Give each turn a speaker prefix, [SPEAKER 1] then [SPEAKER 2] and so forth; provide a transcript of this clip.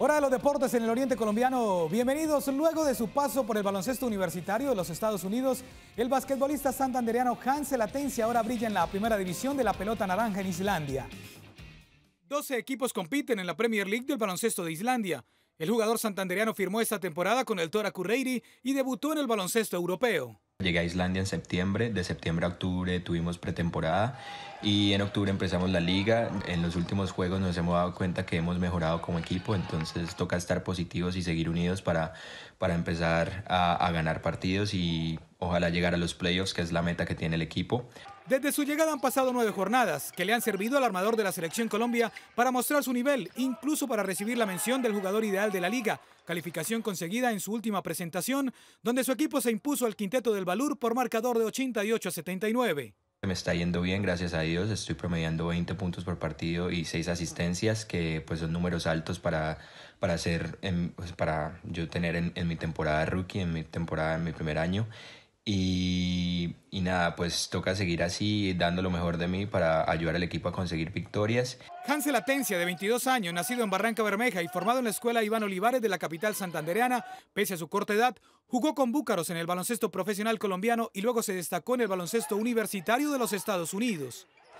[SPEAKER 1] Hora de los deportes en el Oriente Colombiano. Bienvenidos. Luego de su paso por el baloncesto universitario de los Estados Unidos, el basquetbolista santandereano Hansel Atencia ahora brilla en la primera división de la pelota naranja en Islandia. 12 equipos compiten en la Premier League del baloncesto de Islandia. El jugador santandereano firmó esta temporada con el Tora Curreiri y debutó en el
[SPEAKER 2] baloncesto europeo. Llegué a Islandia en septiembre, de septiembre a octubre tuvimos pretemporada y en octubre empezamos la liga. En los últimos juegos nos hemos dado cuenta que hemos mejorado como equipo, entonces toca estar positivos y seguir unidos para, para empezar a, a ganar partidos y Ojalá llegar a los playoffs, que es la meta que tiene el equipo. Desde su llegada han pasado nueve
[SPEAKER 1] jornadas que le han servido al armador de la selección Colombia para mostrar su nivel, incluso para recibir la mención del jugador ideal de la liga, calificación conseguida en su última presentación, donde su equipo se impuso al quinteto del Valur por marcador de 88 a 79.
[SPEAKER 2] Me está yendo bien, gracias a Dios. Estoy promediando 20 puntos por partido y 6 asistencias, que pues son números altos para, para hacer, em, pues, para yo tener en, en, mi temporada rookie, en mi temporada, en mi primer año. Y, nada, pues toca seguir así, dando lo mejor de mí para ayudar al equipo a conseguir victorias.
[SPEAKER 1] Hansel Atencia, de 22 años, nacido en Barranca Bermeja y formado en la escuela Iván Olivares de la capital santandereana, pese a su corta edad, jugó con Búcaros en el baloncesto profesional colombiano y luego se destacó en el baloncesto universitario de los Estados Unidos.